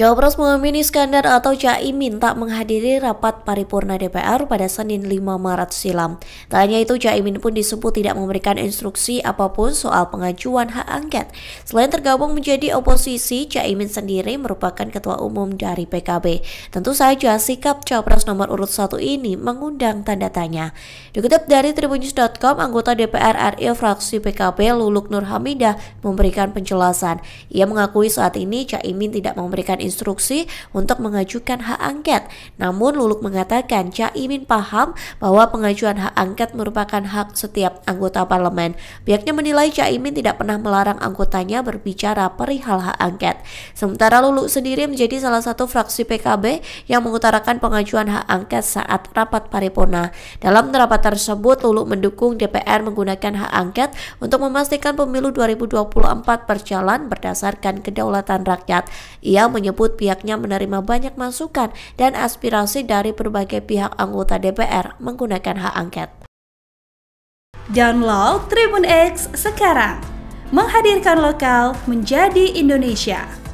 Cawapres Muhammad Iskandar atau Caimin tak menghadiri rapat paripurna DPR pada Senin 5 Maret silam. Tak hanya itu, Caimin pun disebut tidak memberikan instruksi apapun soal pengajuan hak angket. Selain tergabung menjadi oposisi, Caimin sendiri merupakan ketua umum dari PKB. Tentu saja sikap Cawapres nomor urut satu ini mengundang tanda tanya. Dikutip dari tribunnews.com, anggota DPR RI fraksi PKB Luluk Nur Hamidah memberikan penjelasan. Ia mengakui saat ini Caimin tidak memberikan instruksi instruksi untuk mengajukan hak angket. Namun Luluk mengatakan Caimin paham bahwa pengajuan hak angket merupakan hak setiap anggota parlemen. Pihaknya menilai Caimin tidak pernah melarang anggotanya berbicara perihal hak angket. Sementara Luluk sendiri menjadi salah satu fraksi PKB yang mengutarakan pengajuan hak angket saat rapat paripurna. Dalam rapat tersebut, Luluk mendukung DPR menggunakan hak angket untuk memastikan pemilu 2024 berjalan berdasarkan kedaulatan rakyat. Ia menyebut menyebut pihaknya menerima banyak masukan dan aspirasi dari berbagai pihak anggota DPR menggunakan hak angket. Download Tribun X sekarang, menghadirkan lokal menjadi Indonesia.